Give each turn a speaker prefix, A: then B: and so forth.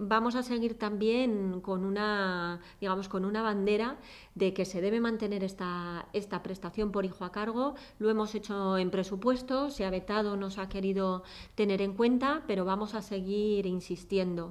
A: vamos a seguir también con una, digamos, con una bandera de que se debe mantener esta, esta prestación por hijo a cargo. Lo hemos hecho en presupuesto, se ha vetado, no se ha querido tener en cuenta, pero vamos a seguir insistiendo.